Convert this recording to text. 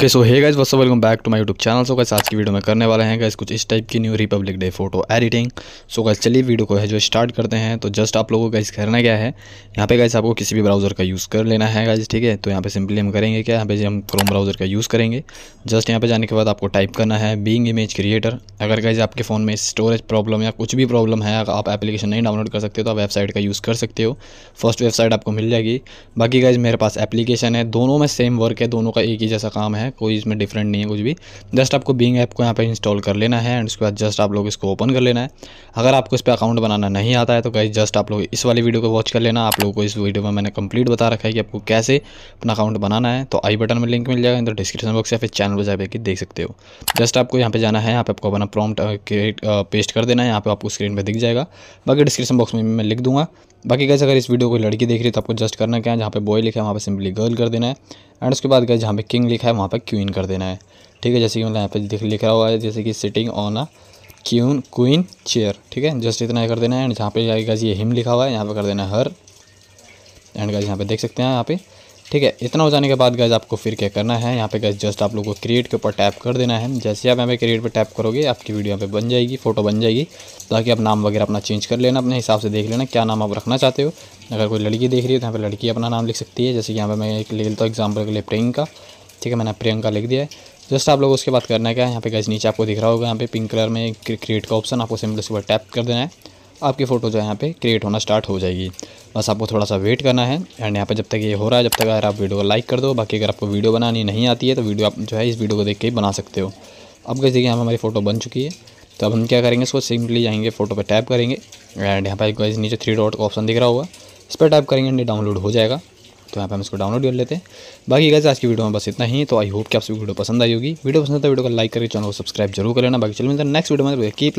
okay so hey guys wassup welcome back to my YouTube channel so guys आज की video में करने वाले हैं गाइस कुछ इस टाइप की new republic day photo editing so guys चलिए वीडियो को है जो स्टार्ट करते हैं तो जस्ट आप लोगों को गाइस करना क्या है यहाँ पे गाइस आपको किसी भी ब्राउज़र का यूज़ कर लेना है गाइज ठीक है तो यहाँ पे सिंपली हम करेंगे क्या यहाँ पे हम क्रोम ब्राउज़र का यूज़ करेंगे जस्ट यहाँ पर जाने के बाद आपको टाइप करना है बींग इमेज क्रिएटर अगर गाइज आपके फ़ोन में स्टोरेज प्रॉब्लम या कुछ भी प्रॉब्लम है आप एप्लीकेशन नहीं डाउनलोड कर सकते तो आप वेबसाइट का यूज़ कर सकते हो फर्स्ट वेबसाइट आपको मिल जाएगी बाकी गाइज मेरे पास एप्लीकेशन है दोनों में सेम वर्क है दोनों का एक ही जैसा काम है है कोई इसमें डिफरेंट नहीं है कुछ भी जस्ट आपको बींग ऐप को यहाँ पे इंस्टॉल कर लेना है एंड उसके बाद जस्ट आप लोग इसको ओपन कर लेना है अगर आपको इस पर अकाउंट बनाना नहीं आता है तो कहीं जस्ट आप लोग इस वाली वीडियो को वॉच कर लेना आप लोगों को इस वीडियो में मैंने कंप्लीट बता रखा है कि आपको कैसे अपना अकाउंट बनाना है तो आई बटन में लिंक मिल जाएगा तो डिस्क्रिप्शन बॉक्स या फिर चैनल पर जाकर देख सकते हो जस्ट आपको यहाँ पर जाना है यहाँ पर आपको अपना प्रॉम्प्ट क्रिएट पेस्ट कर देना है यहाँ पर आपको स्क्रीन पर दिख जाएगा बाकी डिस्क्रिप्शन बॉक्स में मैं लिख दूँगा बाकी कैसे अगर इस वीडियो को लड़की देख रही है तो आपको जस्ट करना क्या है जहाँ पे बॉय लिखा है वहाँ पे सिंपली गर्ल कर देना है एंड उसके बाद गए जहाँ पे किंग लिखा है वहाँ पे क्वीन कर देना है ठीक है जैसे कि मतलब यहाँ पर दिख लिखा हुआ है जैसे कि sitting on a queen queen chair ठीक है जस्ट इतना कर देना है एंड जहाँ पे जाएगा ये हिम लिखा हुआ है यहाँ पे कर देना है हर एंड गाइज यहाँ पे देख सकते हैं यहाँ पे ठीक है इतना हो जाने के बाद गज आपको फिर क्या करना है यहाँ पे गज जस्ट आप लोग को क्रिएट के ऊपर टैप कर देना है जैसे आप यहाँ पे क्रिएट पे टैप करोगे आपकी वीडियो यहाँ पे बन जाएगी फ़ोटो बन जाएगी ताकि आप नाम वगैरह अपना चेंज कर लेना अपने हिसाब से देख लेना क्या नाम आप रखना चाहते हो अगर कोई लड़की देख रही है तो यहाँ पर लड़की अपना नाम लिख सकती है जैसे कि यहाँ पर मैं एक ले लेता हूँ एग्जाम्पल के लिए प्रियंका ठीक है मैंने प्रियंका लिख दिया है जस्ट आप लोग उसके बाद करना है क्या यहाँ पे गज नीचे आपको दिख रहा होगा यहाँ पे पिंक कलर में क्रिएट का ऑप्शन आपको सिंपल से बाद टैप कर देना है आपकी फ़ोटो जो है यहाँ पे क्रिएट होना स्टार्ट हो जाएगी बस आपको थोड़ा सा वेट करना है एंड यहाँ पे जब तक ये हो रहा है जब तक अगर आप वीडियो को लाइक कर दो बाकी अगर आपको वीडियो बनानी नहीं आती है तो वीडियो आप जो है इस वीडियो को देख के ही बना सकते हो अब गज देखिए यहाँ हमारी फ़ोटो बन चुकी है तो अब हम क्या करेंगे इसको सिंपली जाएंगे फ़ोटो पर टैप करेंगे एंड यहाँ पर गज नीचे थ्री डॉट का ऑप्शन दिख रहा होगा इस पर टैप करेंगे एंड डाउनलोड हो जाएगा तो यहाँ पर हम इसको डाउनलोड कर लेते हैं बाकी गैस आज की वीडियो में बस इतना ही तो आई होप कि आप वीडियो पसंद आई होगी वीडियो पसंद आता है तो वीडियो को लाइक करके चैनल को सब्सक्राइब जरूर कर लेना बाकी चलो मिलता है नेक्स्ट वीडियो में तो